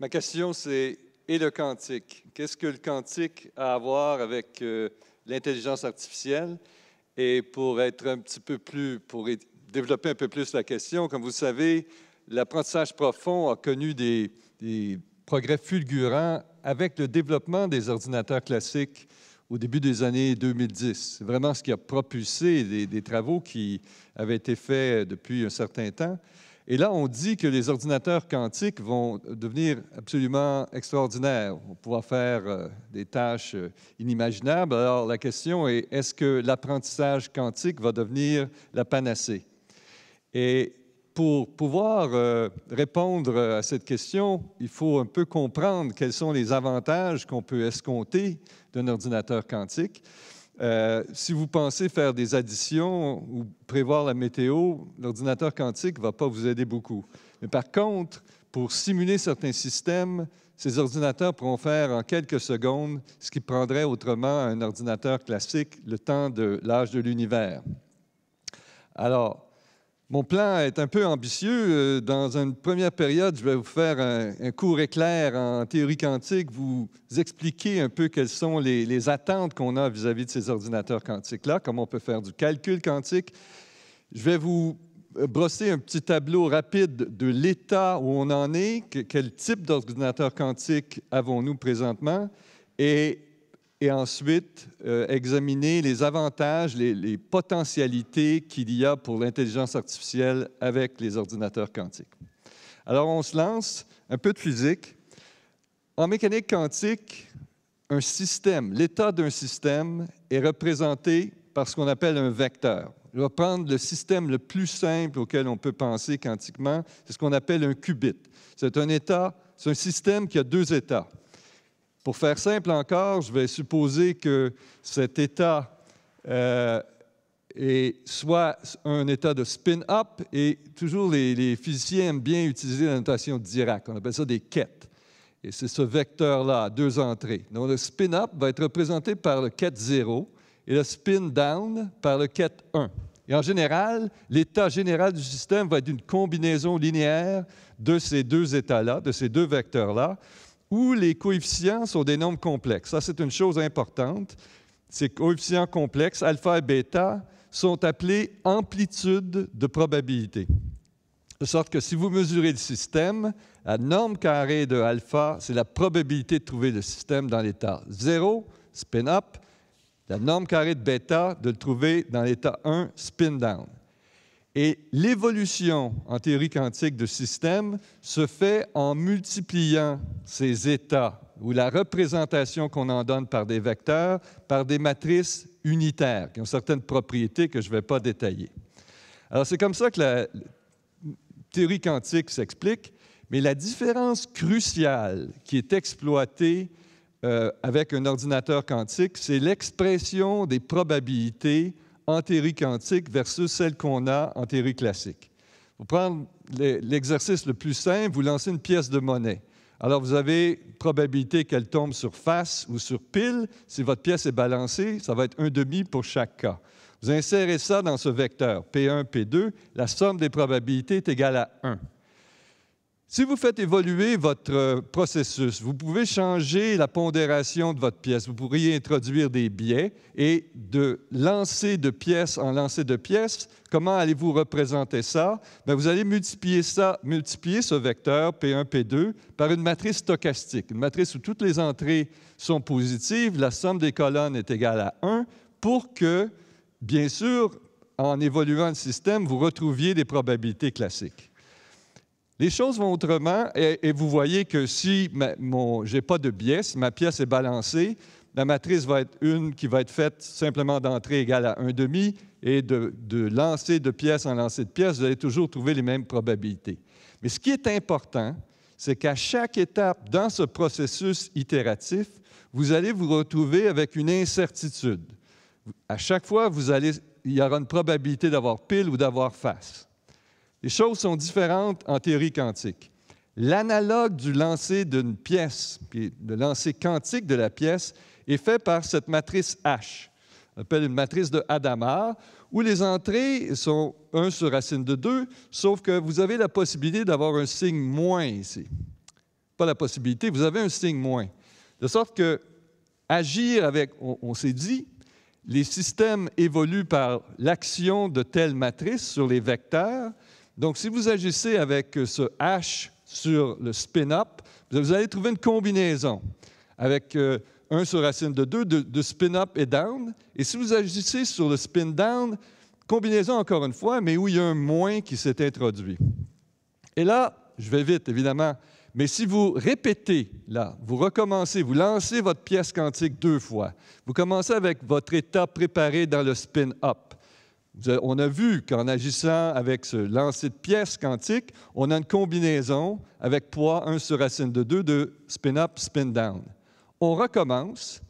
Ma question, c'est et le quantique? Qu'est-ce que le quantique a à voir avec euh, l'intelligence artificielle? Et pour être un petit peu plus, pour développer un peu plus la question, comme vous savez, l'apprentissage profond a connu des, progrès fulgurants avec le développement des ordinateurs classiques au début des années 2010. C'est vraiment ce qui a propulsé des, travaux qui avaient été faits depuis un certain temps. Et là, on dit que les ordinateurs quantiques vont devenir absolument extraordinaires. On pourra faire euh, des tâches euh, inimaginables. Alors la question est, est-ce que l'apprentissage quantique va devenir la panacée? Et pour pouvoir euh, répondre à cette question, il faut un peu comprendre quels sont les avantages qu'on peut escompter d'un ordinateur quantique. Euh, si vous pensez faire des additions ou prévoir la météo, l'ordinateur quantique ne va pas vous aider beaucoup. Mais par contre, pour simuler certains systèmes, ces ordinateurs pourront faire en quelques secondes ce qui prendrait autrement un ordinateur classique le temps de l'âge de l'univers. Alors, mon plan est un peu ambitieux. Euh, dans une première période, je vais vous faire un, cours éclair en théorie quantique, vous expliquer un peu quelles sont les, attentes qu'on a vis-à-vis de ces ordinateurs quantiques-là, comment on peut faire du calcul quantique. Je vais vous euh, brosser un petit tableau rapide de l'état où on en est, quel type d'ordinateur quantique avons-nous présentement, et et ensuite euh, examiner les avantages, les, potentialités qu'il y a pour l'intelligence artificielle avec les ordinateurs quantiques. Alors on se lance un peu de physique. En mécanique quantique, un système, l'état d'un système est représenté par ce qu'on appelle un vecteur. Je vais prendre le système le plus simple auquel on peut penser quantiquement, c'est ce qu'on appelle un qubit. C'est un état, c'est un système qui a deux états. Pour faire simple encore, je vais supposer que cet état euh, soit un état de spin-up, et toujours les, physiciens aiment bien utiliser la notation Dirac, on appelle ça des quêtes. Et c'est ce vecteur-là, deux entrées. Donc le spin-up va être représenté par le quête 0 et le spin-down par le quête 1. Et en général, l'état général du système va être une combinaison linéaire de ces deux états-là, de ces deux vecteurs-là où les coefficients sont des nombres complexes. Ça, c'est une chose importante. Ces coefficients complexes, alpha et bêta, sont appelés amplitudes de probabilité. De sorte que si vous mesurez le système, la norme carrée de alpha, c'est la probabilité de trouver le système dans l'état 0, spin up, la norme carrée de bêta, de le trouver dans l'état 1, spin down. Et l'évolution en théorie quantique de système se fait en multipliant ces états ou la représentation qu'on en donne par des vecteurs, par des matrices unitaires qui ont certaines propriétés que je ne vais pas détailler. Alors c'est comme ça que la théorie quantique s'explique, mais la différence cruciale qui est exploitée euh, avec un ordinateur quantique, c'est l'expression des probabilités en théorie quantique versus celle qu'on a en théorie classique. Pour prendre l'exercice le plus simple, vous lancez une pièce de monnaie. Alors, vous avez probabilité qu'elle tombe sur face ou sur pile. Si votre pièce est balancée, ça va être un demi pour chaque cas. Vous insérez ça dans ce vecteur P1, P2. La somme des probabilités est égale à 1. Si vous faites évoluer votre euh, processus, vous pouvez changer la pondération de votre pièce. Vous pourriez introduire des biais et de lancer de pièce en lancer de pièce, comment allez-vous représenter ça? Ben, vous allez multiplier, ça, multiplier ce vecteur P1, P2 par une matrice stochastique, une matrice où toutes les entrées sont positives, la somme des colonnes est égale à 1 pour que, bien sûr, en évoluant le système, vous retrouviez des probabilités classiques. Les choses vont autrement et, vous voyez que si je n'ai pas de biais, si ma pièce est balancée, la matrice va être une qui va être faite simplement d'entrée égale à 1,5 et de, lancer de pièce en lancer de pièce, vous allez toujours trouver les mêmes probabilités. Mais ce qui est important, c'est qu'à chaque étape dans ce processus itératif, vous allez vous retrouver avec une incertitude. À chaque fois, il y aura une probabilité d'avoir pile ou d'avoir face. Les choses sont différentes en théorie quantique. L'analogue du lancer d'une pièce, le lancer quantique de la pièce, est fait par cette matrice H, appelée une matrice de Hadamard, où les entrées sont 1 sur racine de 2, sauf que vous avez la possibilité d'avoir un signe moins ici. Pas la possibilité, vous avez un signe moins. De sorte que agir avec, on, on s'est dit, les systèmes évoluent par l'action de telle matrice sur les vecteurs, donc, si vous agissez avec euh, ce H sur le spin-up, vous allez trouver une combinaison avec 1 euh, sur racine de 2 de, de spin-up et down. Et si vous agissez sur le spin-down, combinaison encore une fois, mais où il y a un moins qui s'est introduit. Et là, je vais vite, évidemment, mais si vous répétez, là, vous recommencez, vous lancez votre pièce quantique deux fois, vous commencez avec votre état préparé dans le spin-up. On a vu qu'en agissant avec ce lancer de pièces quantique, on a une combinaison avec poids 1 sur racine de 2 de spin-up, spin-down. On recommence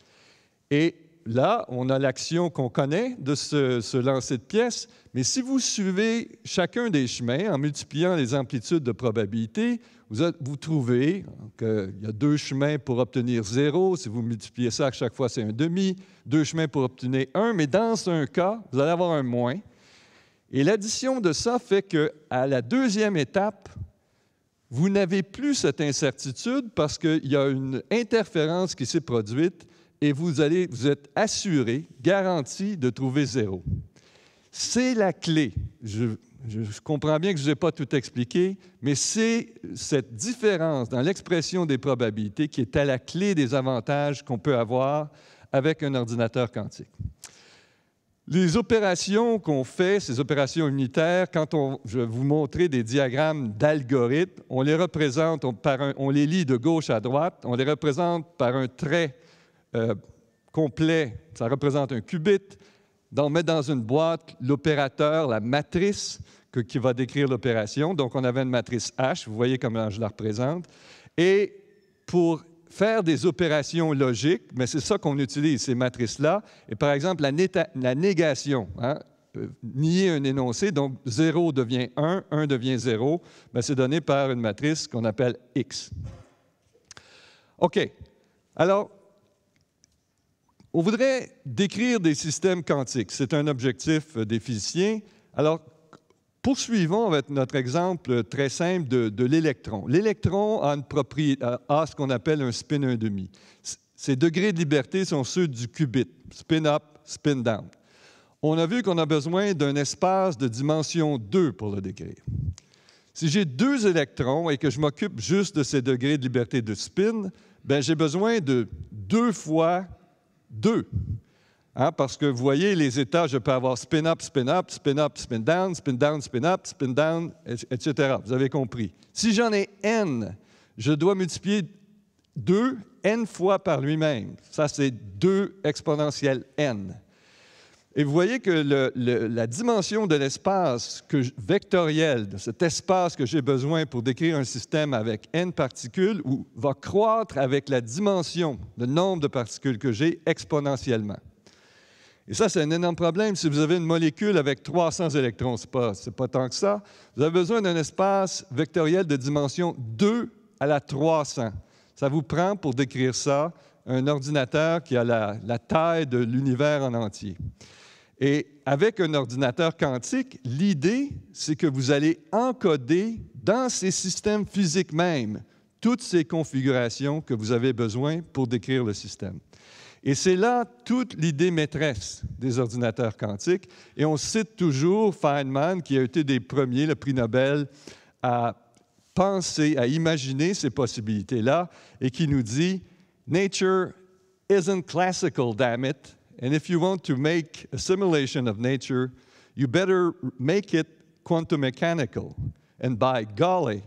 et là, on a l'action qu'on connaît de ce, lancer de pièces, mais si vous suivez chacun des chemins en multipliant les amplitudes de probabilité, vous, vous trouvez qu'il y a deux chemins pour obtenir zéro. Si vous multipliez ça à chaque fois, c'est un demi. Deux chemins pour obtenir un, mais dans un cas, vous allez avoir un moins. Et l'addition de ça fait qu'à la deuxième étape, vous n'avez plus cette incertitude parce qu'il y a une interférence qui s'est produite et vous, allez, vous êtes assuré, garanti de trouver zéro. C'est la clé. Je, comprends bien que je ne pas tout expliqué, mais c'est cette différence dans l'expression des probabilités qui est à la clé des avantages qu'on peut avoir avec un ordinateur quantique. Les opérations qu'on fait, ces opérations unitaires, quand on, je vais vous montrer des diagrammes d'algorithmes, on les représente par on les lit de gauche à droite, on les représente par un trait euh, complet, ça représente un qubit. on met dans une boîte l'opérateur, la matrice qui va décrire l'opération. Donc, on avait une matrice H, vous voyez comment je la représente. Et pour faire des opérations logiques, mais c'est ça qu'on utilise, ces matrices-là. Et par exemple, la, négation, hein, euh, nier un énoncé, donc 0 devient 1, 1 devient 0, ben, c'est donné par une matrice qu'on appelle X. OK. Alors, on voudrait décrire des systèmes quantiques. C'est un objectif euh, des physiciens. Alors, poursuivons avec notre exemple très simple de, l'électron. L'électron a, ce qu'on appelle un spin 1,5. Ses degrés de liberté sont ceux du qubit, spin up, spin down. On a vu qu'on a besoin d'un espace de dimension 2 pour le décrire. Si j'ai deux électrons et que je m'occupe juste de ces degrés de liberté de spin, ben, j'ai besoin de deux fois deux. Hein, parce que vous voyez, les états, je peux avoir spin-up, spin-up, spin-up, spin-down, spin-down, spin-up, spin-down, etc. Vous avez compris. Si j'en ai n, je dois multiplier 2 n fois par lui-même. Ça, c'est 2 exponentielle n. Et vous voyez que la dimension de l'espace vectoriel, de cet espace que j'ai besoin pour décrire un système avec n particules, va croître avec la dimension, le nombre de particules que j'ai exponentiellement. Et ça, c'est un énorme problème. Si vous avez une molécule avec 300 électrons, ce n'est pas, pas tant que ça. Vous avez besoin d'un espace vectoriel de dimension 2 à la 300. Ça vous prend, pour décrire ça, un ordinateur qui a la taille de l'univers en entier. Et avec un ordinateur quantique, l'idée, c'est que vous allez encoder dans ces systèmes physiques même toutes ces configurations que vous avez besoin pour décrire le système. Et c'est là toute l'idée maîtresse des ordinateurs quantiques. Et on cite toujours Feynman, qui a été des premiers, le prix Nobel, à penser, à imaginer ces possibilités-là, et qui nous dit Nature isn't classical, damn it. And if you want to make a simulation of nature, you better make it quantum mechanical. And by golly,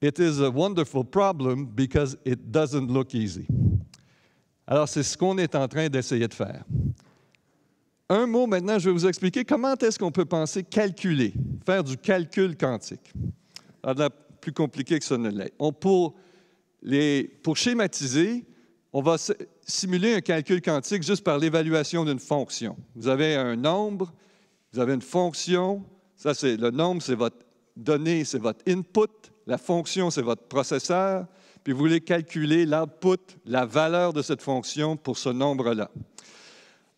it is a wonderful problem because it doesn't look easy. Alors, c'est ce qu'on est en train d'essayer de faire. Un mot maintenant, je vais vous expliquer comment est-ce qu'on peut penser calculer, faire du calcul quantique. Alors, plus compliqué que ça ne l'est. pour, pour schématiser, on va simuler un calcul quantique juste par l'évaluation d'une fonction. Vous avez un nombre, vous avez une fonction. Ça, c'est le nombre, c'est votre donnée, c'est votre input. La fonction, c'est votre processeur. Puis vous voulez calculer l'output, la valeur de cette fonction pour ce nombre-là.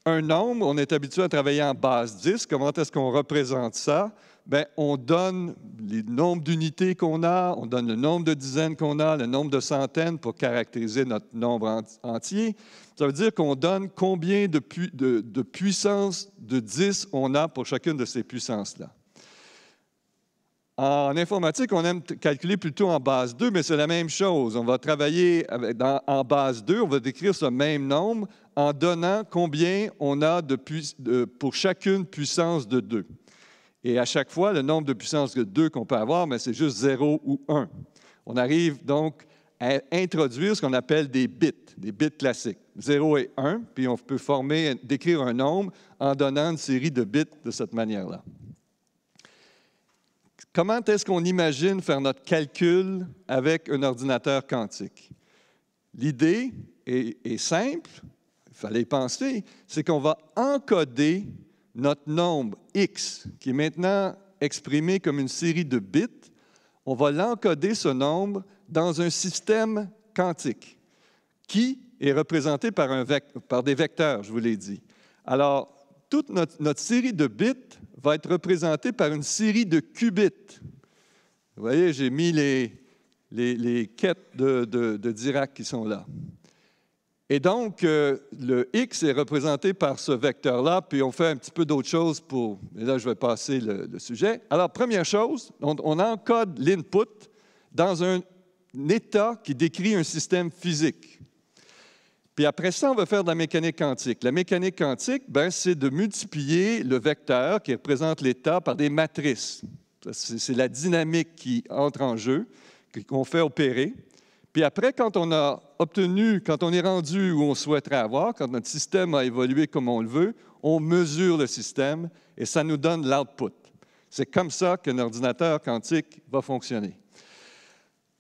Un nombre, on est habitué à travailler en base 10. Comment est-ce qu'on représente ça? Ben, on donne les nombres d'unités qu'on a, on donne le nombre de dizaines qu'on a, le nombre de centaines pour caractériser notre nombre entier. Ça veut dire qu'on donne combien de, de, puissance de 10 on a pour chacune de ces puissances-là. En informatique, on aime calculer plutôt en base 2, mais c'est la même chose. On va travailler en base 2, on va décrire ce même nombre en donnant combien on a pour chacune puissance de 2. Et à chaque fois, le nombre de puissance de 2 qu'on peut avoir, mais ben, c'est juste 0 ou 1. On arrive donc à introduire ce qu'on appelle des bits, des bits classiques, 0 et 1, puis on peut former, décrire un nombre en donnant une série de bits de cette manière-là. Comment est-ce qu'on imagine faire notre calcul avec un ordinateur quantique? L'idée est, est, simple, il fallait y penser, c'est qu'on va encoder notre nombre x, qui est maintenant exprimé comme une série de bits, on va l'encoder ce nombre dans un système quantique qui est représenté par, par des vecteurs, je vous l'ai dit. Alors, toute notre, série de bits va être représentée par une série de qubits. Vous voyez, j'ai mis les, quêtes de, de Dirac qui sont là. Et donc, euh, le X est représenté par ce vecteur-là, puis on fait un petit peu d'autres choses pour... Mais là, je vais passer le, sujet. Alors, première chose, on, encode l'input dans un, état qui décrit un système physique. Puis après ça, on va faire de la mécanique quantique. La mécanique quantique, ben, c'est de multiplier le vecteur qui représente l'état par des matrices. C'est la dynamique qui entre en jeu, qu'on fait opérer. Puis après, quand on a obtenu, quand on est rendu où on souhaiterait avoir, quand notre système a évolué comme on le veut, on mesure le système et ça nous donne l'output. C'est comme ça qu'un ordinateur quantique va fonctionner.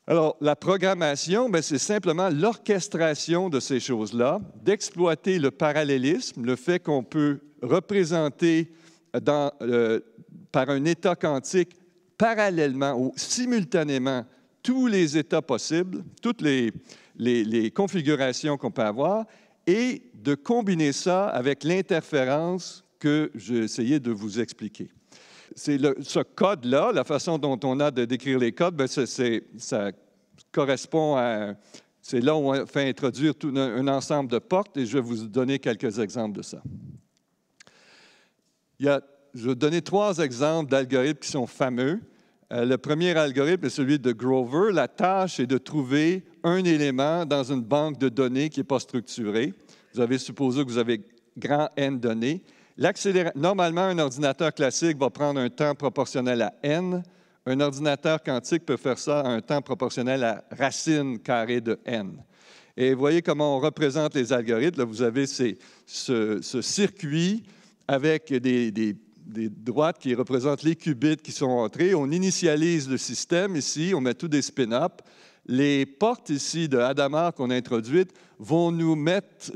Alors, la programmation, ben, c'est simplement l'orchestration de ces choses-là, d'exploiter le parallélisme, le fait qu'on peut représenter euh, par un état quantique parallèlement ou simultanément tous les états possibles, toutes les, configurations qu'on peut avoir, et de combiner ça avec l'interférence que j'ai essayé de vous expliquer. C'est ce code-là, la façon dont on a de décrire les codes, ben, ça correspond à... C'est là où on fait introduire tout un, ensemble de portes et je vais vous donner quelques exemples de ça. je vais donner trois exemples d'algorithmes qui sont fameux. Euh, le premier algorithme est celui de Grover. La tâche est de trouver un élément dans une banque de données qui n'est pas structurée. Vous avez supposé que vous avez grand N données. Normalement, un ordinateur classique va prendre un temps proportionnel à N. Un ordinateur quantique peut faire ça à un temps proportionnel à racine carrée de N. Et voyez comment on représente les algorithmes. vous avez ce, circuit avec des des droites qui représentent les qubits qui sont entrés. On initialise le système ici, on met tous des spin-up. Les portes ici de Hadamard qu'on a introduites vont nous mettre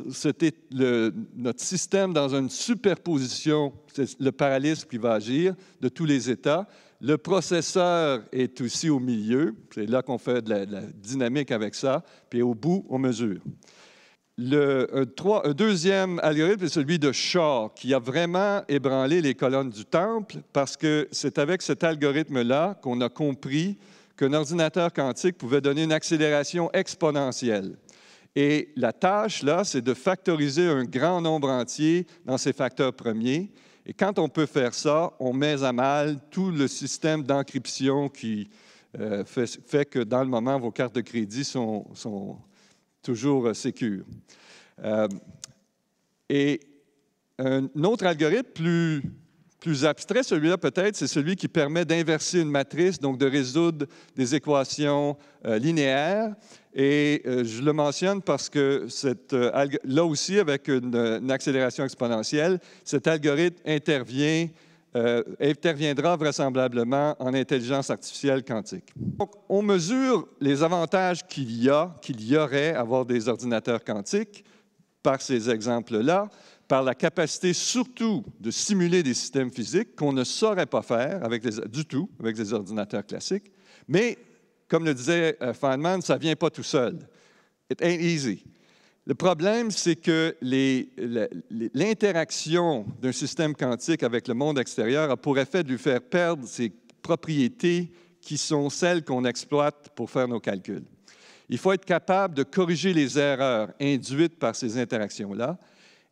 notre système dans une superposition, c'est le parallélisme qui va agir, de tous les états. Le processeur est aussi au milieu, c'est là qu'on fait de la dynamique avec ça, puis au bout, on mesure. Le deuxième algorithme est celui de Shaw, qui a vraiment ébranlé les colonnes du temple, parce que c'est avec cet algorithme-là qu'on a compris qu'un ordinateur quantique pouvait donner une accélération exponentielle. Et la tâche, là, c'est de factoriser un grand nombre entier dans ces facteurs premiers. Et quand on peut faire ça, on met à mal tout le système d'encryption qui euh, fait, fait, que, dans le moment, vos cartes de crédit sont, sont toujours euh, sécure. Euh, et un autre algorithme plus, plus abstrait, celui-là peut-être, c'est celui qui permet d'inverser une matrice, donc de résoudre des équations euh, linéaires. Et je le mentionne parce que cette, là aussi, avec une, une accélération exponentielle, cet algorithme intervient euh, interviendra vraisemblablement en intelligence artificielle quantique. on mesure les avantages qu'il y a, qu'il y aurait à avoir des ordinateurs quantiques par ces exemples-là, par la capacité surtout de simuler des systèmes physiques qu'on ne saurait pas faire avec du tout avec des ordinateurs classiques. Mais, comme le disait euh, Feynman, ça ne vient pas tout seul. It ain't easy. Le problème, c'est que l'interaction d'un système quantique avec le monde extérieur a pour effet de lui faire perdre ses propriétés qui sont celles qu'on exploite pour faire nos calculs. Il faut être capable de corriger les erreurs induites par ces interactions-là.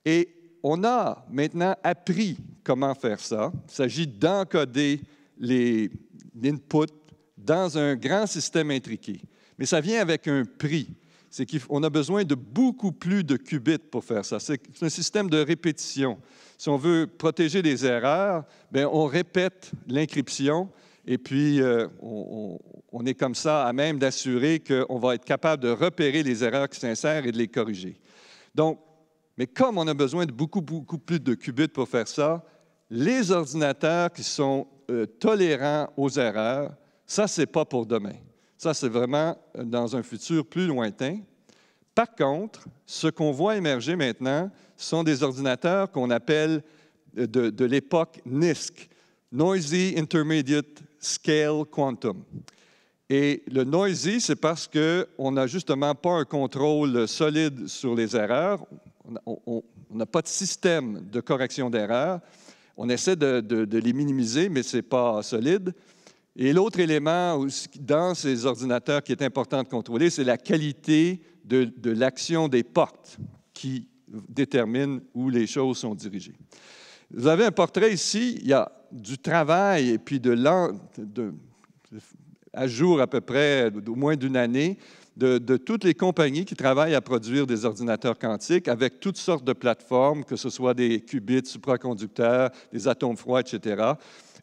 Et on a maintenant appris comment faire ça. Il s'agit d'encoder les inputs dans un grand système intriqué. Mais ça vient avec un prix c'est qu'on a besoin de beaucoup plus de qubits pour faire ça. C'est un système de répétition. Si on veut protéger les erreurs, ben, on répète l'encryption et puis euh, on, est comme ça à même d'assurer qu'on va être capable de repérer les erreurs qui s'insèrent et de les corriger. mais comme on a besoin de beaucoup, beaucoup plus de qubits pour faire ça, les ordinateurs qui sont euh, tolérants aux erreurs, ça, n'est pas pour demain. Ça, c'est vraiment euh, dans un futur plus lointain. Par contre, ce qu'on voit émerger maintenant sont des ordinateurs qu'on appelle euh, de, l'époque NISC, Noisy Intermediate Scale Quantum. Et le noisy, c'est parce qu'on n'a justement pas un contrôle solide sur les erreurs. On n'a pas de système de correction d'erreurs. On essaie de, les minimiser, mais ce n'est pas solide. Et l'autre élément dans ces ordinateurs qui est important de contrôler, c'est la qualité de, l'action des portes qui détermine où les choses sont dirigées. Vous avez un portrait ici, il y a du travail et puis de, l'an, à jour à peu près au moins d'une année de, de, toutes les compagnies qui travaillent à produire des ordinateurs quantiques avec toutes sortes de plateformes, que ce soit des qubits, supraconducteurs, des atomes froids, etc.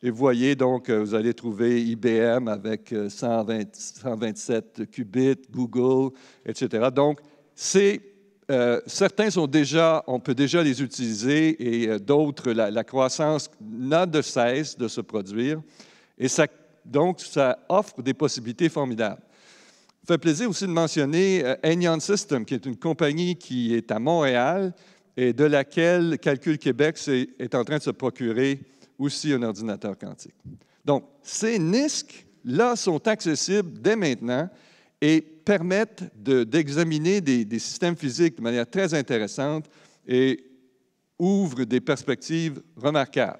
Et vous voyez donc, euh, vous allez trouver IBM avec 120, euh, 127 qubits, Google, etc. Donc, c'est euh, certains sont déjà, on peut déjà les utiliser et d'autres, la, croissance n'a de cesse de se produire. Et ça, donc, ça offre des possibilités formidables. Ça fait plaisir aussi de mentionner euh, System, qui est une compagnie qui est à Montréal et de laquelle Calcul Québec est en train de se procurer aussi un ordinateur quantique. Donc, ces NISC-là sont accessibles dès maintenant et permettent d'examiner des, systèmes physiques de manière très intéressante et ouvrent des perspectives remarquables.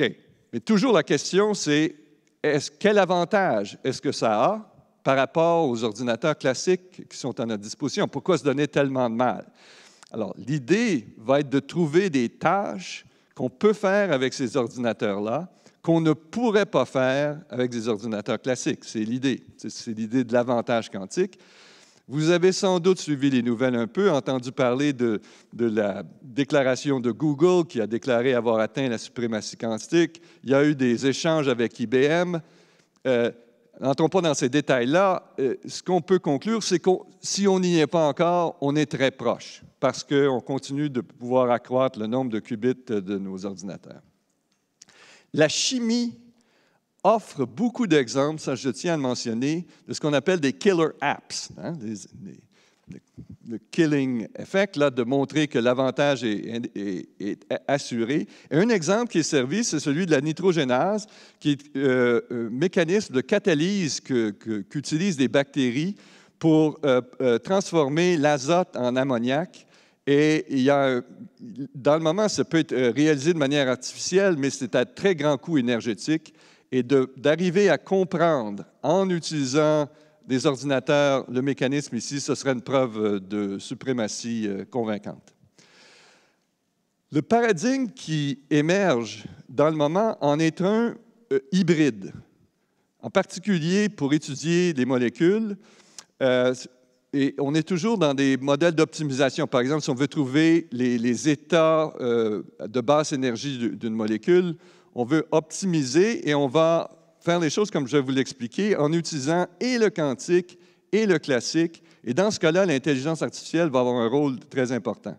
OK. Mais toujours la question, c'est est-ce, quel avantage est-ce que ça a par rapport aux ordinateurs classiques qui sont à notre disposition? Pourquoi se donner tellement de mal? Alors, l'idée va être de trouver des tâches qu'on peut faire avec ces ordinateurs-là qu'on ne pourrait pas faire avec des ordinateurs classiques. C'est l'idée. C'est l'idée de l'avantage quantique. Vous avez sans doute suivi les nouvelles un peu, entendu parler de, la déclaration de Google qui a déclaré avoir atteint la suprématie quantique. Il y a eu des échanges avec IBM. Euh, n'entrons pas dans ces détails-là, euh, ce qu'on peut conclure, c'est que si on n'y est pas encore, on est très proche, parce qu'on continue de pouvoir accroître le nombre de qubits de nos ordinateurs. La chimie offre beaucoup d'exemples, ça je tiens à le mentionner, de ce qu'on appelle des killer apps, hein, le killing effect, là, de montrer que l'avantage est, assuré. Et un exemple qui est servi, c'est celui de la nitrogénase, qui est un euh, euh, mécanisme de catalyse qu'utilisent des bactéries pour euh, transformer l'azote en ammoniac. Et il y a, dans le moment, ça peut être réalisé de manière artificielle, mais c'est à très grand coût énergétique. Et d'arriver à comprendre en utilisant des ordinateurs, le mécanisme ici, ce serait une preuve euh, de suprématie euh, convaincante. Le paradigme qui émerge dans le moment en est un euh, hybride, en particulier pour étudier les molécules. et on est toujours dans des modèles d'optimisation. Par exemple, si on veut trouver les, états de basse énergie d'une molécule, on veut optimiser et on va faire les choses comme je vous l'expliquer en utilisant et le quantique et le classique. Et dans ce cas-là, l'intelligence artificielle va avoir un rôle très important.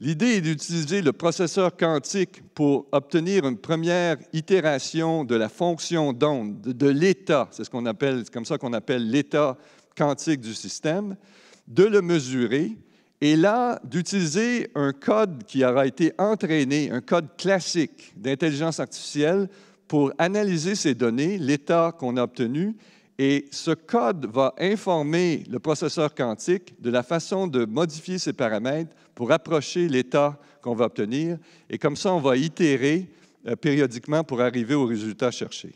L'idée est d'utiliser le processeur quantique pour obtenir une première itération de la fonction d'onde, de l'état, c'est ce qu'on appelle, comme ça qu'on appelle l'état quantique du système, de le mesurer et là d'utiliser un code qui aura été entraîné, un code classique d'intelligence artificielle pour analyser ces données, l'état qu'on a obtenu, et ce code va informer le processeur quantique de la façon de modifier ces paramètres pour approcher l'état qu'on va obtenir. Et comme ça, on va itérer euh, périodiquement pour arriver au résultat cherché.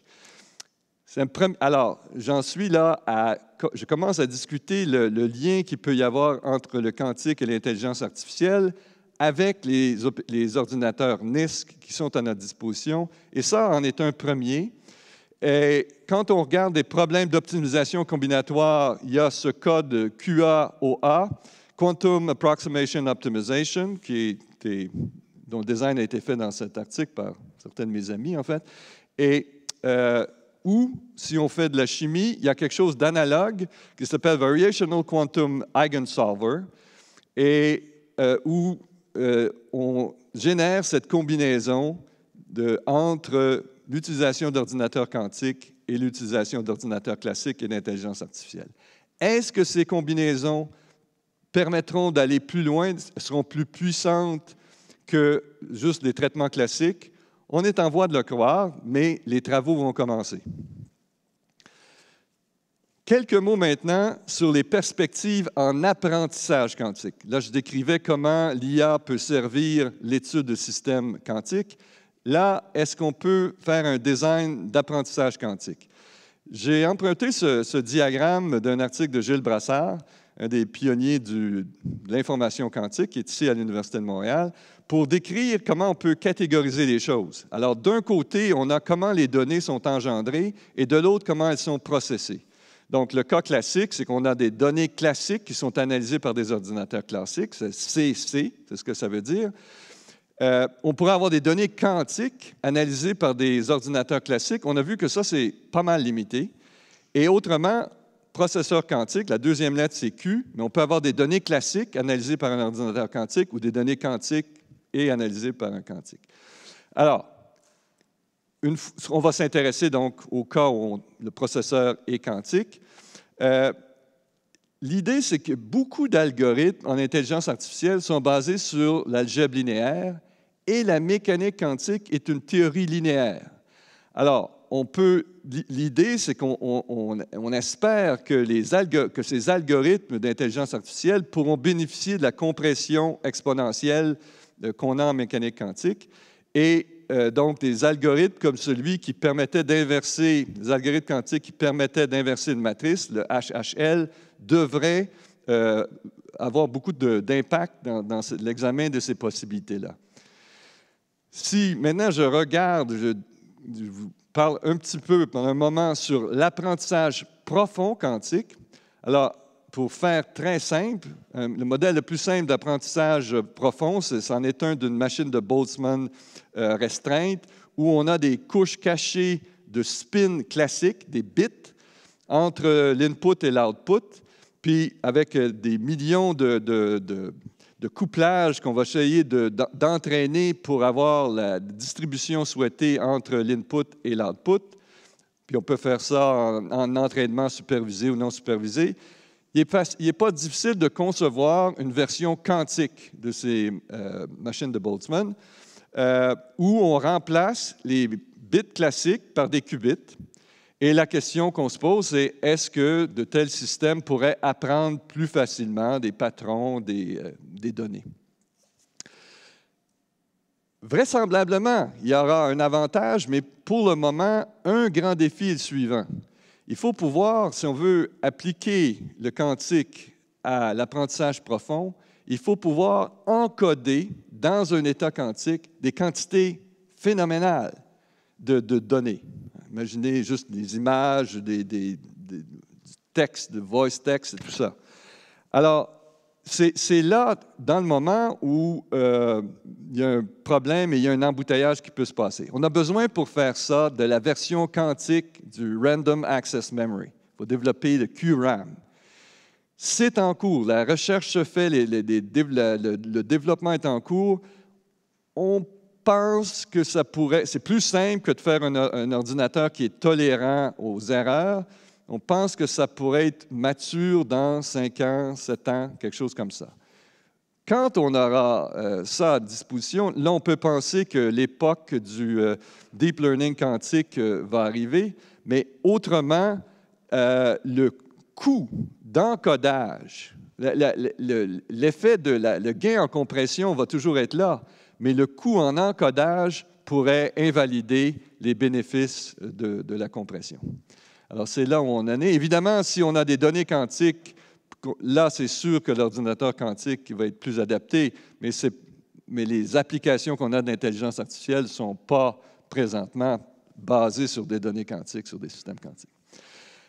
Alors, j'en suis là à. Je commence à discuter le, le lien qu'il peut y avoir entre le quantique et l'intelligence artificielle avec les, les, ordinateurs NISC qui sont à notre disposition. Et ça en est un premier. Et quand on regarde des problèmes d'optimisation combinatoire, il y a ce code QAOA, Quantum Approximation Optimization, qui dont le design a été fait dans cet article par certains de mes amis, en fait. Et euh, ou, si on fait de la chimie, il y a quelque chose d'analogue qui s'appelle Variational Quantum Eigensolver, et euh, où euh, on génère cette combinaison entre l'utilisation d'ordinateurs quantiques et l'utilisation d'ordinateurs classiques et d'intelligence artificielle. Est-ce que ces combinaisons permettront d'aller plus loin, seront plus puissantes que juste les traitements classiques? On est en voie de le croire, mais les travaux vont commencer. Quelques mots maintenant sur les perspectives en apprentissage quantique. Là, je décrivais comment l'IA peut servir l'étude de systèmes quantiques. Là, est-ce qu'on peut faire un design d'apprentissage quantique? J'ai emprunté ce, diagramme d'un article de Gilles Brassard, un des pionniers du, de l'information quantique, qui est ici à l'Université de Montréal, pour décrire comment on peut catégoriser les choses. Alors, d'un côté, on a comment les données sont engendrées et de l'autre, comment elles sont processées. Donc, le cas classique, c'est qu'on a des données classiques qui sont analysées par des ordinateurs classiques. C'est CC, c'est ce que ça veut dire. Euh, on pourrait avoir des données quantiques analysées par des ordinateurs classiques. On a vu que ça, c'est pas mal limité. Et autrement, processeur quantique, la deuxième lettre, c'est Q, mais on peut avoir des données classiques analysées par un ordinateur quantique ou des données quantiques et analysées par un quantique. Alors, on va s'intéresser donc au cas où le processeur est quantique. Euh, l'idée, c'est que beaucoup d'algorithmes en intelligence artificielle sont basés sur l'algèbre linéaire et la mécanique quantique est une théorie linéaire. Alors, on peut, l'idée, c'est qu'on on, espère que, les que ces algorithmes d'intelligence artificielle pourront bénéficier de la compression exponentielle euh, qu'on a en mécanique quantique et euh, donc des algorithmes comme celui qui permettait d'inverser, des algorithmes quantiques qui permettaient d'inverser une matrice, le HHL, devrait euh, avoir beaucoup d'impact dans, l'examen de ces possibilités-là. Si maintenant je regarde, je, je vous parle un petit peu pendant un moment sur l'apprentissage profond quantique, alors pour faire très simple, euh, le modèle le plus simple d'apprentissage profond, c'en est un d'une machine de Boltzmann euh, restreinte, où on a des couches cachées de spin classique, des bits, entre euh, l'input et l'output, puis avec des millions de, de, de, couplages qu'on va essayer d'entraîner pour avoir la distribution souhaitée entre l'input et l'output. Puis on peut faire ça en entraînement supervisé ou non supervisé. Il n'est pas difficile de concevoir une version quantique de ces euh, machines de Boltzmann euh, où on remplace les bits classiques par des qubits. Et la question qu'on se pose, c'est est-ce que de tels systèmes pourraient apprendre plus facilement des patrons, des, euh, des données? Vraisemblablement, il y aura un avantage, mais pour le moment, un grand défi est le suivant. Il faut pouvoir, si on veut appliquer le quantique à l'apprentissage profond, il faut pouvoir encoder dans un état quantique des quantités phénoménales de, données. Imaginez juste des images, des, des, des textes, de voice text tout ça. Alors, c'est là, dans le moment où euh, il y a un problème et il y a un embouteillage qui peut se passer. On a besoin pour faire ça de la version quantique du Random Access Memory. Il faut développer le QRAM. C'est en cours, la recherche se fait, le, développement est en cours. On pense que ça pourrait, c'est plus simple que de faire un ordinateur qui est tolérant aux erreurs on pense que ça pourrait être mature dans 5 ans, 7 ans, quelque chose comme ça. Quand on aura euh, ça à disposition, là, on peut penser que l'époque du euh, deep learning quantique euh, va arriver, mais autrement, le coût d'encodage, l'effet de le gain en compression va toujours être là, mais le coût en encodage pourrait invalider les bénéfices de la compression. Alors, c'est là où on en est. Évidemment, si on a des données quantiques, là, c'est sûr que l'ordinateur quantique va être plus adapté, mais, mais les applications qu'on a d'intelligence artificielle ne sont pas présentement basées sur des données quantiques, sur des systèmes quantiques.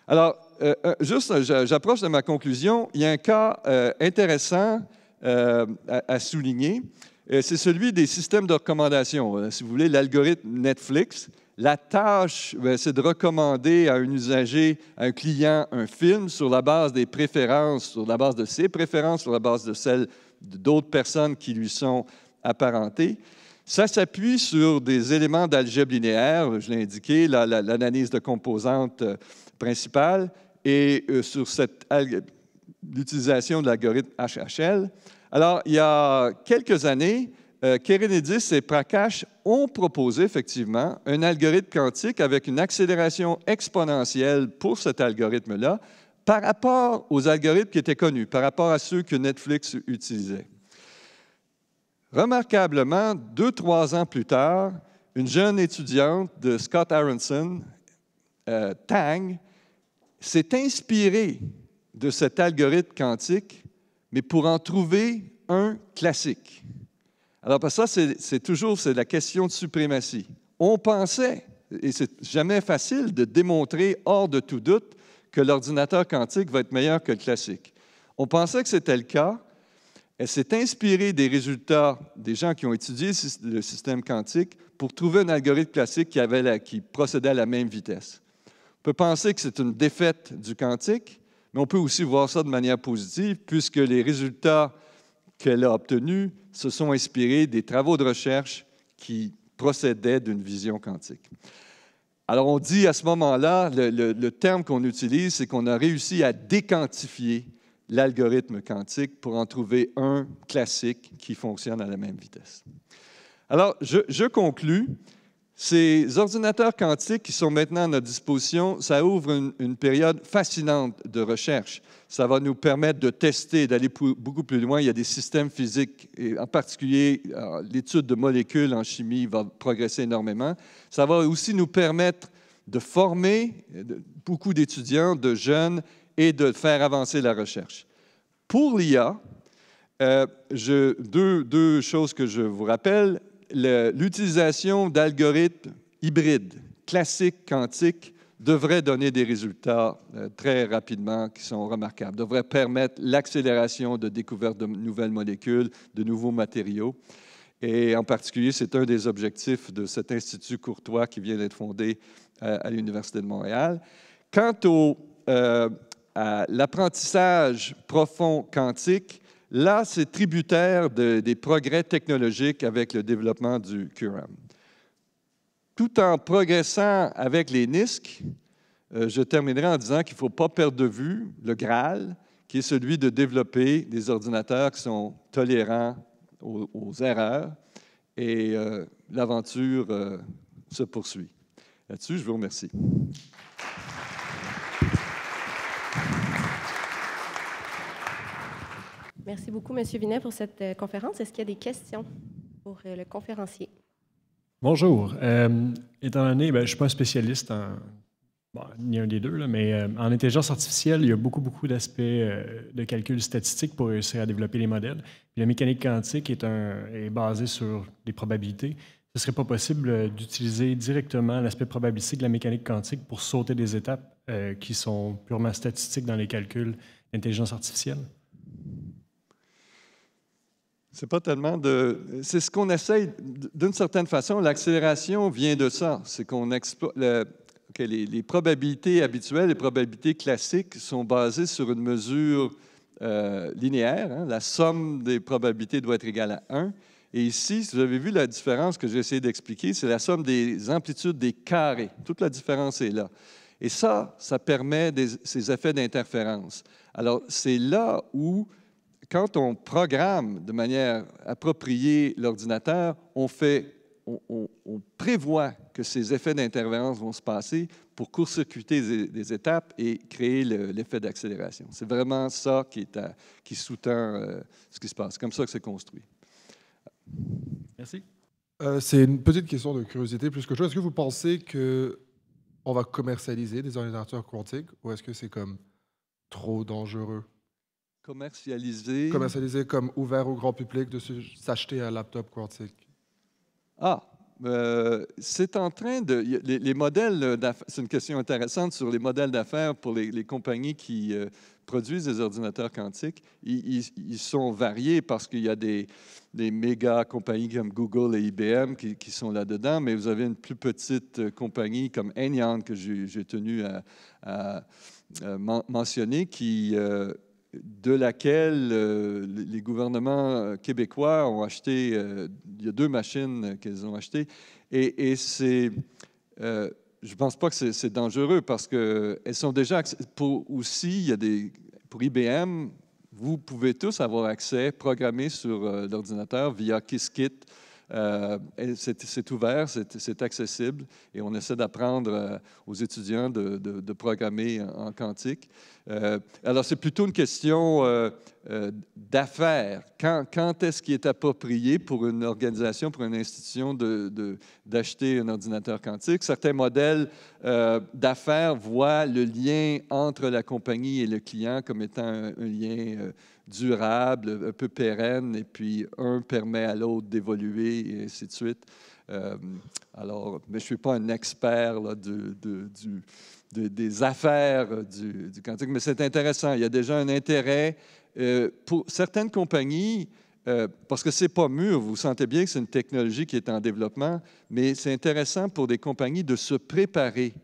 Alors, euh, euh, juste, j'approche de ma conclusion. Il y a un cas euh, intéressant à, à, souligner. C'est celui des systèmes de recommandation. Si vous voulez, l'algorithme Netflix la tâche, ben, c'est de recommander à un usager, à un client, un film sur la base des préférences, sur la base de ses préférences, sur la base de celles d'autres personnes qui lui sont apparentées. Ça s'appuie sur des éléments d'algèbre linéaire, je l'ai indiqué, l'analyse de composantes euh, principales et euh, sur l'utilisation de l'algorithme HHL. Alors, il y a quelques années, euh, Kerenidis et Prakash ont proposé effectivement un algorithme quantique avec une accélération exponentielle pour cet algorithme-là par rapport aux algorithmes qui étaient connus, par rapport à ceux que Netflix utilisait. Remarquablement, deux, trois ans plus tard, une jeune étudiante de Scott Aronson, euh, Tang, s'est inspirée de cet algorithme quantique, mais pour en trouver un classique. Alors, ça, c'est toujours la question de suprématie. On pensait, et c'est jamais facile de démontrer hors de tout doute que l'ordinateur quantique va être meilleur que le classique. On pensait que c'était le cas. Elle s'est inspirée des résultats des gens qui ont étudié le système quantique pour trouver un algorithme classique qui, avait qui procédait à la même vitesse. On peut penser que c'est une défaite du quantique, mais on peut aussi voir ça de manière positive, puisque les résultats qu'elle a obtenues se sont inspirés des travaux de recherche qui procédaient d'une vision quantique. Alors on dit à ce moment-là, le, terme qu'on utilise, c'est qu'on a réussi à déquantifier l'algorithme quantique pour en trouver un classique qui fonctionne à la même vitesse. Alors je, conclue. Ces ordinateurs quantiques qui sont maintenant à notre disposition, ça ouvre une, période fascinante de recherche. Ça va nous permettre de tester, d'aller beaucoup plus loin. Il y a des systèmes physiques, et en particulier l'étude de molécules en chimie va progresser énormément. Ça va aussi nous permettre de former beaucoup d'étudiants, de jeunes et de faire avancer la recherche. Pour l'IA, euh, deux, deux choses que je vous rappelle l'utilisation d'algorithmes hybrides, classiques, quantiques, devrait donner des résultats euh, très rapidement qui sont remarquables, devrait permettre l'accélération de découverte de nouvelles molécules, de nouveaux matériaux. Et en particulier, c'est un des objectifs de cet Institut Courtois qui vient d'être fondé euh, à l'Université de Montréal. Quant au, euh, à l'apprentissage profond quantique, Là, c'est tributaire des progrès technologiques avec le développement du QRAM. Tout en progressant avec les NISQ, euh, je terminerai en disant qu'il ne faut pas perdre de vue le Graal, qui est celui de développer des ordinateurs qui sont tolérants aux, erreurs. Et euh, l'aventure euh, se poursuit. Là-dessus, je vous remercie. Merci beaucoup, M. Vinet, pour cette euh, conférence. Est-ce qu'il y a des questions pour euh, le conférencier? Bonjour. Euh, étant donné, ben, je ne suis pas un spécialiste en ni un des deux, mais en intelligence artificielle, il y a beaucoup, beaucoup d'aspects de calcul statistique pour réussir à développer les modèles. la mécanique quantique est, un, est basée sur des probabilités. Ce ne serait pas possible d'utiliser directement l'aspect probabilistique de la mécanique quantique pour sauter des étapes qui sont purement statistiques dans les calculs d'intelligence artificielle? C'est pas tellement de. C'est ce qu'on essaye, d'une certaine façon, l'accélération vient de ça. C'est qu'on exploite. les, probabilités habituelles, les probabilités classiques sont basées sur une mesure euh, linéaire. Hein. La somme des probabilités doit être égale à 1. Et ici, si vous avez vu la différence que j'ai essayé d'expliquer, c'est la somme des amplitudes des carrés. Toute la différence est là. Et ça, ça permet des, ces effets d'interférence. Alors, c'est là où quand on programme de manière appropriée l'ordinateur, on, fait, on, prévoit que ces effets d'interférence vont se passer pour court-circuiter des, étapes et créer l'effet d'accélération. C'est vraiment ça qui, qui sous-tend euh, ce qui se passe. C'est comme ça que c'est construit. Merci. Euh, c'est une petite question de curiosité plus que chose. Est-ce que vous pensez que on va commercialiser des ordinateurs quantiques ou est-ce que c'est comme trop dangereux Commercialisé. comme ouvert au grand public de s'acheter un laptop quantique. Ah, euh, c'est en train de. Les, modèles d'affaires, c'est une question intéressante sur les modèles d'affaires pour les, compagnies qui euh, produisent des ordinateurs quantiques. Ils, sont variés parce qu'il y a des, des, méga compagnies comme Google et IBM qui, sont là-dedans, mais vous avez une plus petite euh, compagnie comme Enyan que j'ai tenu à, mentionner qui de laquelle euh, les gouvernements québécois ont acheté, euh, il y a deux machines qu'ils ont achetées, et, c'est, euh, je ne pense pas que c'est dangereux parce qu'elles sont déjà, pour, aussi, il y a des, pour IBM, vous pouvez tous avoir accès programmé sur l'ordinateur via Qiskit, euh, c'est ouvert, c'est accessible et on essaie d'apprendre euh, aux étudiants de, programmer en, quantique. Euh, alors, c'est plutôt une question d'affaires. Quand, est-ce qu'il est approprié pour une organisation, pour une institution d'acheter un ordinateur quantique? Certains modèles d'affaires voient le lien entre la compagnie et le client comme étant un, un lien durable, un peu pérenne, et puis un permet à l'autre d'évoluer, et ainsi de suite. Euh, alors, mais je ne suis pas un expert des affaires du, cantique, quantique, mais c'est intéressant. Il y a déjà un intérêt euh, pour certaines compagnies. Euh, parce que ce n'est pas mûr, vous sentez bien que c'est une technologie qui est en développement, mais c'est intéressant pour des compagnies de se préparer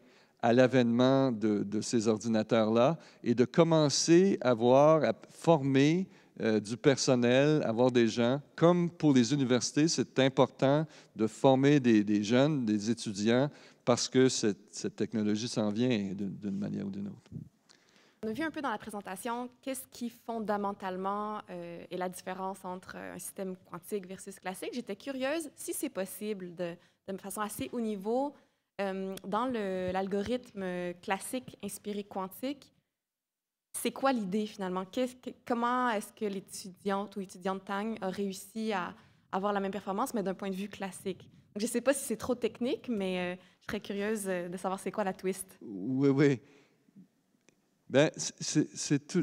à l'avènement de, ces ordinateurs-là et de commencer à voir, à former euh, du personnel, avoir des gens. Comme pour les universités, c'est important de former des, jeunes, des étudiants, parce que cette, technologie s'en vient d'une manière ou d'une autre. On a vu un peu dans la présentation qu'est-ce qui fondamentalement euh, est la différence entre euh, un système quantique versus classique. J'étais curieuse si c'est possible de, de façon assez haut niveau euh, dans l'algorithme euh, classique inspiré quantique, c'est quoi l'idée finalement? comment est-ce que l'étudiante ou étudiante Tang a réussi à avoir la même performance, mais d'un point de vue classique? je ne sais pas si c'est trop technique, mais euh, je serais curieuse de savoir c'est quoi la twist. Oui, oui. Ben, c'est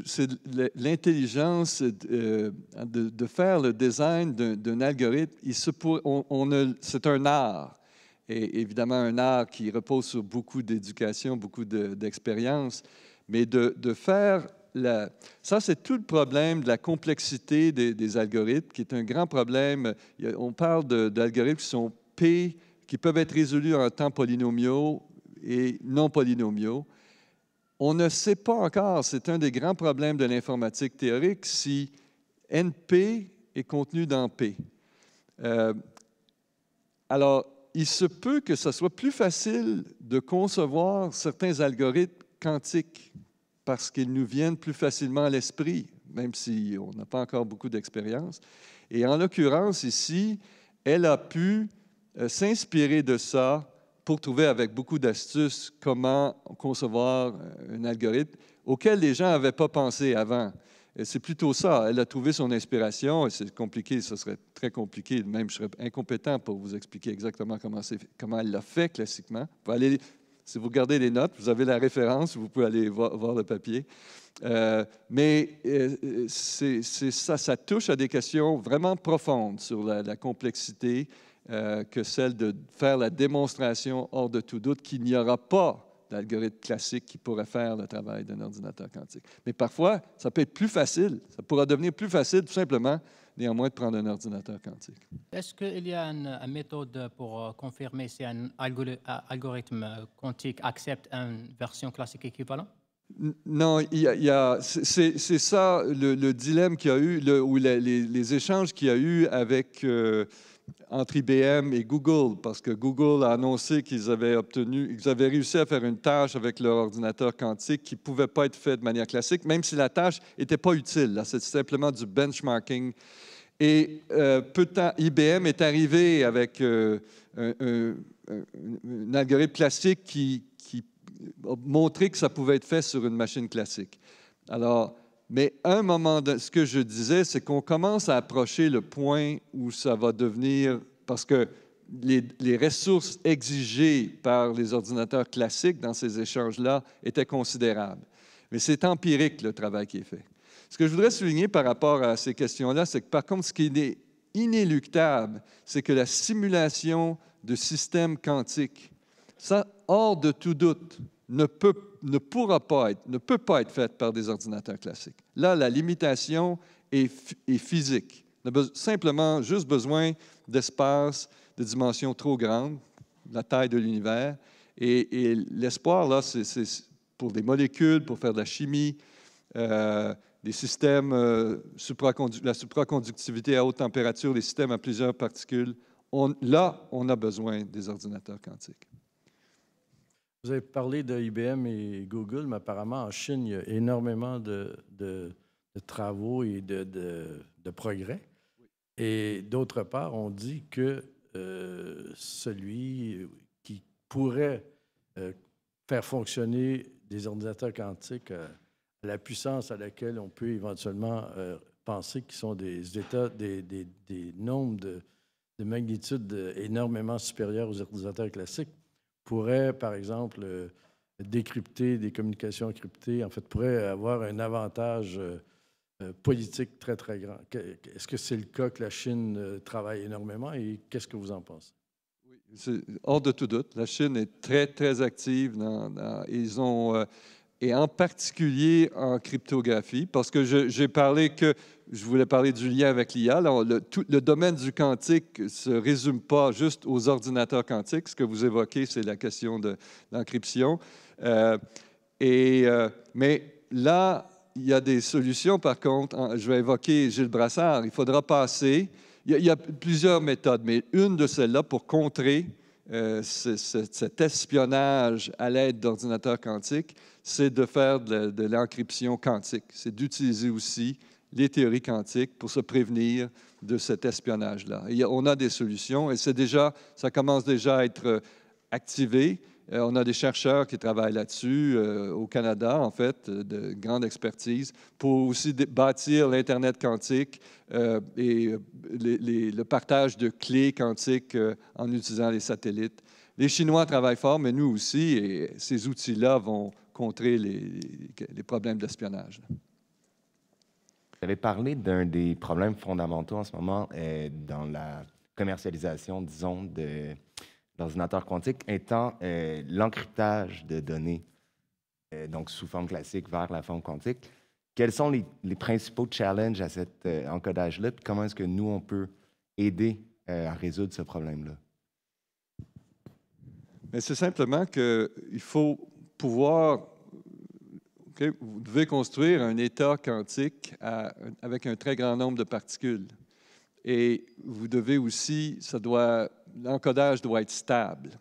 l'intelligence de, faire le design d'un algorithme. c'est un art évidemment un art qui repose sur beaucoup d'éducation, beaucoup d'expérience, mais de, faire ça, c'est tout le problème de la complexité des, algorithmes, qui est un grand problème. On parle d'algorithmes qui sont P, qui peuvent être résolus en temps polynomial et non polynomial. On ne sait pas encore, c'est un des grands problèmes de l'informatique théorique, si NP est contenu dans P. Euh, alors, il se peut que ce soit plus facile de concevoir certains algorithmes quantiques parce qu'ils nous viennent plus facilement à l'esprit, même si on n'a pas encore beaucoup d'expérience. Et en l'occurrence, ici, elle a pu euh, s'inspirer de ça pour trouver avec beaucoup d'astuces comment concevoir euh, un algorithme auquel les gens n'avaient pas pensé avant c'est plutôt ça. Elle a trouvé son inspiration, et c'est compliqué, ce serait très compliqué, même je serais incompétent pour vous expliquer exactement comment, comment elle l'a fait classiquement. allez, si vous regardez les notes, vous avez la référence, vous pouvez aller voir, le papier. Euh, mais euh, c'est ça, ça touche à des questions vraiment profondes sur la, complexité euh, que celle de faire la démonstration hors de tout doute qu'il n'y aura pas d'algorithmes classique qui pourrait faire le travail d'un ordinateur quantique. Mais parfois, ça peut être plus facile, ça pourra devenir plus facile tout simplement, néanmoins, de prendre un ordinateur quantique. Est-ce qu'il y a une, méthode pour euh, confirmer si un euh, algorithme quantique accepte une version classique équivalente? Non, il y c'est ça le, dilemme qu'il y a eu, le, ou les, échanges qu'il y a eu avec... Euh, entre IBM et Google, parce que Google a annoncé qu'ils avaient obtenu, ils avaient réussi à faire une tâche avec leur ordinateur quantique qui ne pouvait pas être faite de manière classique, même si la tâche n'était pas utile. C'est simplement du benchmarking. Et euh, peu de temps, IBM est arrivé avec euh, un, algorithme classique qui, qui a montré que ça pouvait être fait sur une machine classique. Alors, mais un moment, ce que je disais, c'est qu'on commence à approcher le point où ça va devenir, parce que les, les ressources exigées par les ordinateurs classiques dans ces échanges-là étaient considérables. Mais c'est empirique le travail qui est fait. Ce que je voudrais souligner par rapport à ces questions-là, c'est que par contre, ce qui est inéluctable, c'est que la simulation de systèmes quantiques, ça, hors de tout doute, ne peut, pourra pas être, ne peut pas être faite par des ordinateurs classiques. Là, la limitation est, physique. On a simplement juste besoin d'espace de dimensions trop grandes, la taille de l'univers. Et, l'espoir, là, c'est pour des molécules, pour faire de la chimie, euh, des systèmes, euh, la supraconductivité à haute température, des systèmes à plusieurs particules. là, on a besoin des ordinateurs quantiques. Vous avez parlé de IBM et Google, mais apparemment en Chine, il y a énormément de, travaux et de, progrès. Et d'autre part, on dit que euh, celui qui pourrait euh, faire fonctionner des ordinateurs quantiques euh, à la puissance à laquelle on peut éventuellement penser qu'ils sont des états, des, nombres de, magnitude énormément supérieurs aux ordinateurs classiques pourrait, par exemple, euh, décrypter des communications cryptées, en fait, pourrait avoir un avantage euh, euh, politique très, très grand. Est-ce que c'est le cas que la Chine travaille énormément et qu'est-ce que vous en pensez? Oui, hors de tout doute. La Chine est très, très active. Dans, ils ont, et en particulier en cryptographie, parce que j'ai parlé que je voulais parler du lien avec l'IA. Le, le, domaine du quantique ne se résume pas juste aux ordinateurs quantiques. Ce que vous évoquez, c'est la question de l'encryption. Euh, euh, mais là, il y a des solutions, par contre. Je vais évoquer Gilles Brassard. Il faudra passer. Il y a, plusieurs méthodes, mais une de celles-là pour contrer euh, cet espionnage à l'aide d'ordinateurs quantiques, c'est de faire de l'encryption quantique. C'est d'utiliser aussi les théories quantiques pour se prévenir de cet espionnage-là. On a des solutions et c'est déjà, ça commence déjà à être euh, activé. Euh, on a des chercheurs qui travaillent là-dessus euh, au Canada, en fait, de grande expertise, pour aussi bâtir l'Internet quantique et le partage de clés quantiques en utilisant les satellites. Les Chinois travaillent fort, mais nous aussi, et ces outils-là vont contrer les problèmes d'espionnage avez parlé d'un des problèmes fondamentaux en ce moment euh, dans la commercialisation, disons, de l'ordinateur quantique, étant euh, l'encryptage de données, euh, donc sous forme classique vers la forme quantique. Quels sont les, principaux challenges à cet encodage-là? comment est-ce que nous, on peut aider à résoudre ce problème-là? Mais c'est simplement qu'il faut pouvoir vous devez construire un état quantique avec un très grand nombre de particules. Et vous devez aussi, ça doit, l'encodage doit être stable.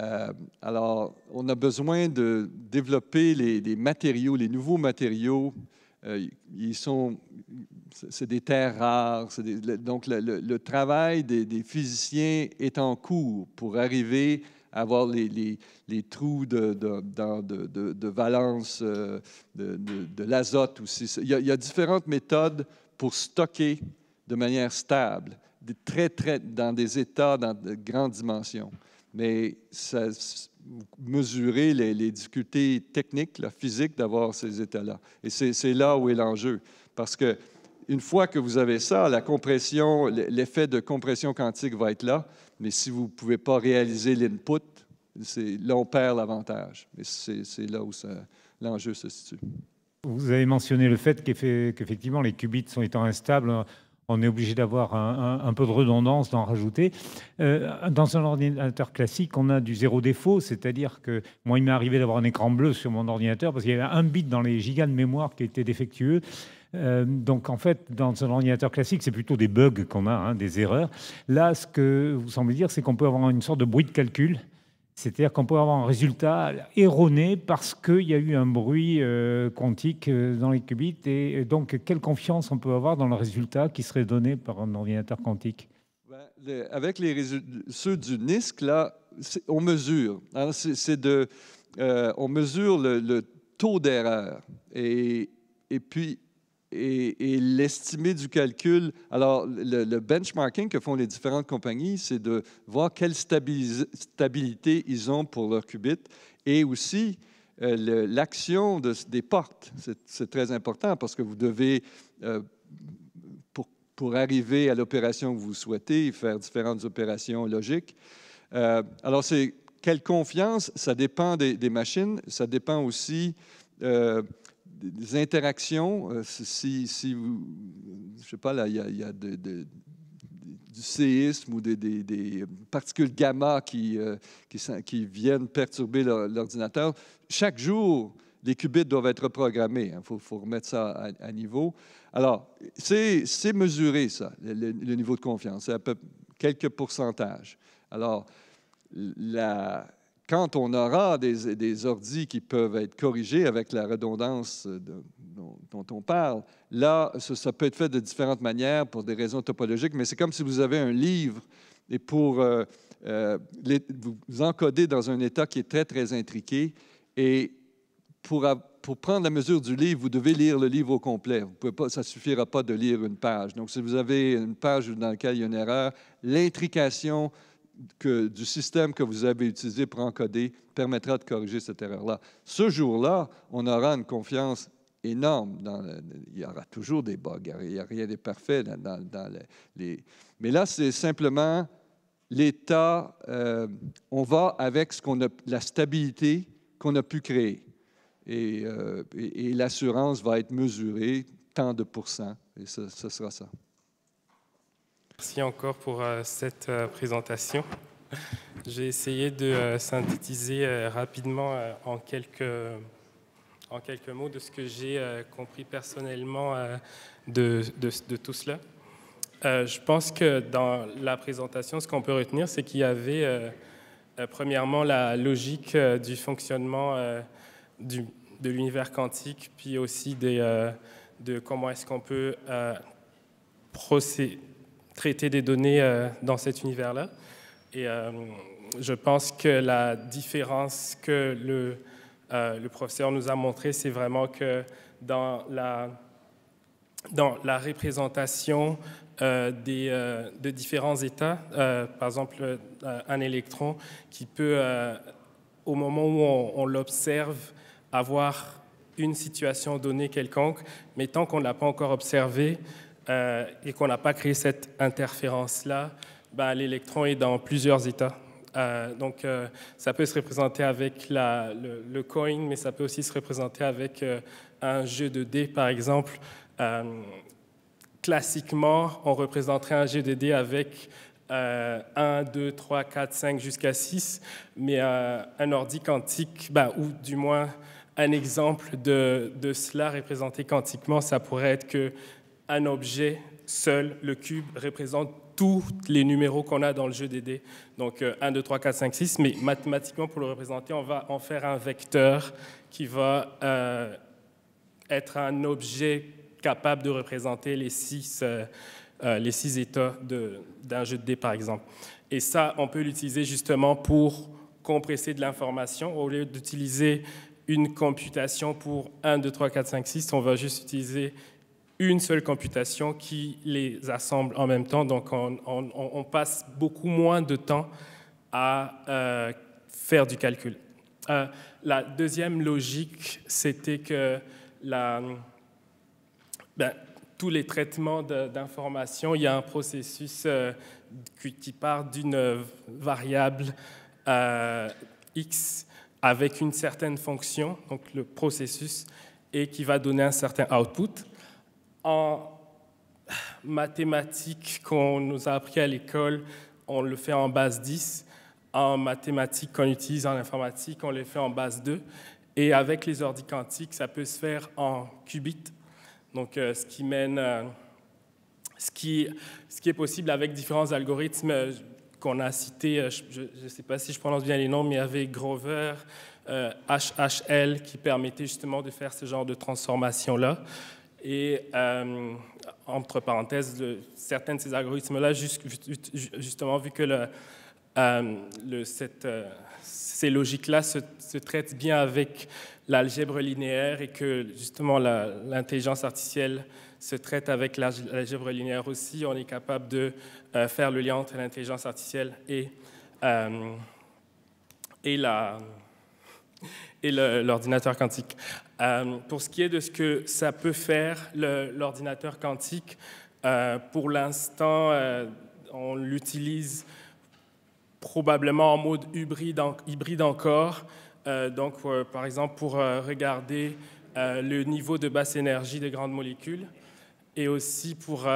Euh, alors, on a besoin de développer les, matériaux, les nouveaux matériaux. Euh, ils sont, c'est des terres rares. donc, le, travail des, des, physiciens est en cours pour arriver avoir les, les, les trous de, de, de, de valence, euh, de, l'azote aussi. Il y, a, il y, a, différentes méthodes pour stocker de manière stable, très, très, dans des états, dans de grandes dimensions. Mais ça, mesurer les, les, difficultés techniques, la physique d'avoir ces états-là. Et c'est là où est l'enjeu. Parce que une fois que vous avez ça, la compression, l'effet de compression quantique va être là. Mais si vous ne pouvez pas réaliser l'input, là, on perd l'avantage. Mais c'est là où l'enjeu se situe. Vous avez mentionné le fait qu'effectivement, les qubits sont étant instables, on est obligé d'avoir un, peu de redondance, d'en rajouter. Euh, dans un ordinateur classique, on a du zéro défaut, c'est-à-dire que moi, il m'est arrivé d'avoir un écran bleu sur mon ordinateur parce qu'il y avait un bit dans les gigas de mémoire qui était défectueux. Euh, donc en fait, dans un ordinateur classique, c'est plutôt des bugs qu'on a, hein, des erreurs. Là, ce que vous semblez dire, c'est qu'on peut avoir une sorte de bruit de calcul. C'est-à-dire qu'on peut avoir un résultat erroné parce qu'il y a eu un bruit euh, quantique euh, dans les qubits. Et donc, quelle confiance on peut avoir dans le résultat qui serait donné par un ordinateur quantique ben, Avec les ceux du NISC, là, on mesure. Hein, c'est de, on mesure le, taux d'erreur. Et, et puis, et, et du calcul. Alors, le, benchmarking que font les différentes compagnies, c'est de voir quelle stabilité ils ont pour leur qubit et aussi euh, l'action de, des portes. C'est très important parce que vous devez, euh, pour, pour, arriver à l'opération que vous souhaitez, faire différentes opérations logiques. Euh, alors, c'est quelle confiance, ça dépend des, des, machines, ça dépend aussi des interactions, euh, si, si, vous, je sais pas, là, il y a, du séisme ou des, des, particules gamma qui, euh, qui, viennent perturber l'ordinateur, chaque jour, les qubits doivent être programmés. Il hein, faut, remettre ça à, niveau. Alors, c'est mesuré, ça, le, niveau de confiance. C'est à peu quelques pourcentages. Alors, la, quand on aura des, des ordis qui peuvent être corrigés avec la redondance dont, on parle, là, ça, peut être fait de différentes manières pour des raisons topologiques, mais c'est comme si vous avez un livre et pour euh, euh, vous encoder dans un état qui est très, très intriqué. Et pour, pour, prendre la mesure du livre, vous devez lire le livre au complet. pas, ça ne suffira pas de lire une page. Donc, si vous avez une page dans laquelle il y a une erreur, l'intrication que, du système que vous avez utilisé pour encoder permettra de corriger cette erreur-là. Ce jour-là, on aura une confiance énorme. Dans il y aura toujours des bugs, il n'y a rien de parfait dans, les, Mais là, c'est simplement l'état, euh, on va avec ce qu'on a, la stabilité qu'on a pu créer. Et, euh, l'assurance va être mesurée tant de pourcents, et ce sera ça. Merci encore pour euh, cette euh, présentation. J'ai essayé de euh, synthétiser rapidement en quelques, en quelques mots de ce que j'ai compris personnellement de, de, tout cela. je pense que dans la présentation, ce qu'on peut retenir, c'est qu'il y avait premièrement la logique du fonctionnement du, de l'univers quantique, puis aussi des, de comment est-ce qu'on peut procéder, traiter des données euh, dans cet univers-là. Et euh, je pense que la différence que le, euh, le professeur nous a montré, c'est vraiment que dans la, dans la représentation des, de différents états, par exemple un électron qui peut, au moment où on, on l'observe, avoir une situation donnée quelconque, mais tant qu'on ne l'a pas encore observée, euh, et qu'on n'a pas créé cette interférence-là, bah, l'électron est dans plusieurs états. Euh, donc, euh, ça peut se représenter avec la, le, coin, mais ça peut aussi se représenter avec un jeu de dés, par exemple. classiquement, on représenterait un jeu de dés avec 1, 2, 3, 4, 5 jusqu'à 6, mais un ordi quantique, bah, ou du moins un exemple de, de cela représenté quantiquement, ça pourrait être que un objet seul, le cube représente tous les numéros qu'on a dans le jeu des dés. Donc 1, 2, 3, 4, 5, 6. Mais mathématiquement, pour le représenter, on va en faire un vecteur qui va euh, être un objet capable de représenter les six, euh, euh, les six états d'un jeu de dés, par exemple. Et ça, on peut l'utiliser justement pour compresser de l'information. Au lieu d'utiliser une computation pour 1, 2, 3, 4, 5, 6, on va juste utiliser une seule computation qui les assemble en même temps. Donc on, passe beaucoup moins de temps à euh, faire du calcul. Euh, la deuxième logique, c'était que ben, tous les traitements d'informations, il y a un processus euh, qui part d'une variable x avec une certaine fonction, donc le processus, et qui va donner un certain output en mathématiques qu'on nous a appris à l'école, on le fait en base 10. En mathématiques qu'on utilise en informatique, on les fait en base 2. Et avec les ordi quantiques, ça peut se faire en qubits. Donc, euh, ce qui mène, euh, ce, qui, ce qui est possible avec différents algorithmes euh, qu'on a cités, je ne sais pas si je prononce bien les noms, mais il y avait Grover, HHL, qui permettait justement de faire ce genre de transformation-là. Et euh, entre parenthèses, certains de ces algorithmes-là, justement, vu que le, euh, euh, ces logiques-là se, traitent bien avec l'algèbre linéaire et que justement l'intelligence artificielle se traite avec l'algèbre linéaire aussi, on est capable de faire le lien entre l'intelligence artificielle et, et et l'ordinateur quantique. Euh, pour ce qui est de ce que ça peut faire l'ordinateur quantique, euh, pour l'instant, euh, on l'utilise probablement en mode hybride, hybride encore. donc, par exemple, pour regarder le niveau de basse énergie des grandes molécules et aussi pour,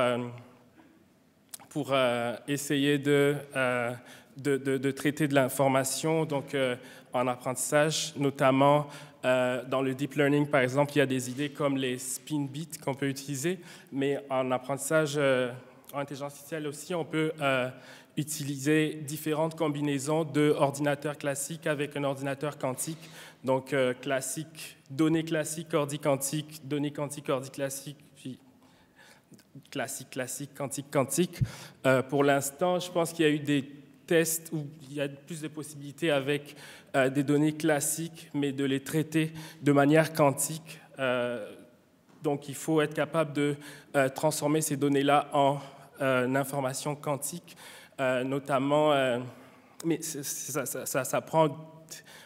pour essayer de, de, de, de, traiter de l'information, donc en apprentissage, notamment euh, dans le deep learning, par exemple, il y a des idées comme les spin bits qu'on peut utiliser, mais en apprentissage euh, en intelligence artificielle aussi, on peut euh, utiliser différentes combinaisons d'ordinateurs classiques avec un ordinateur quantique. Donc, classique, données classiques, ordi quantique, données quantiques, ordi classique, puis classique, classique, quantique, quantique. pour l'instant, je pense qu'il y a eu des tests où il y a plus de possibilités avec euh, des données classiques, mais de les traiter de manière quantique. Euh, donc il faut être capable de euh, transformer ces données-là en information quantique, notamment, mais ça, prend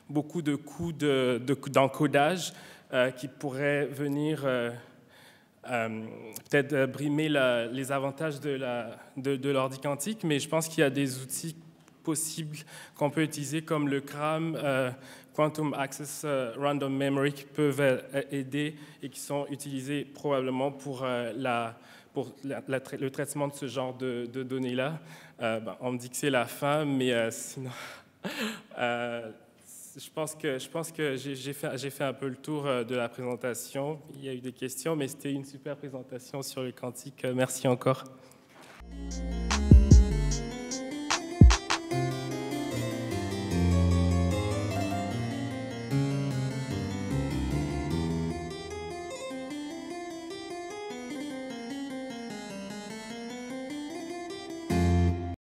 beaucoup de coûts d'encodage de, qui pourraient venir... peut-être brimer les avantages de l'ordi quantique, mais je pense qu'il y a des outils possible qu'on peut utiliser comme le CRAM, euh, Quantum Access euh, Random Memory, qui peuvent euh, aider et qui sont utilisés probablement pour, la, pour le traitement de ce genre de, données-là. Ben, on me dit que c'est la fin, mais sinon... je pense que je pense que j'ai fait, fait un peu le tour de la présentation. Il y a eu des questions, mais c'était une super présentation sur le quantique. Merci encore.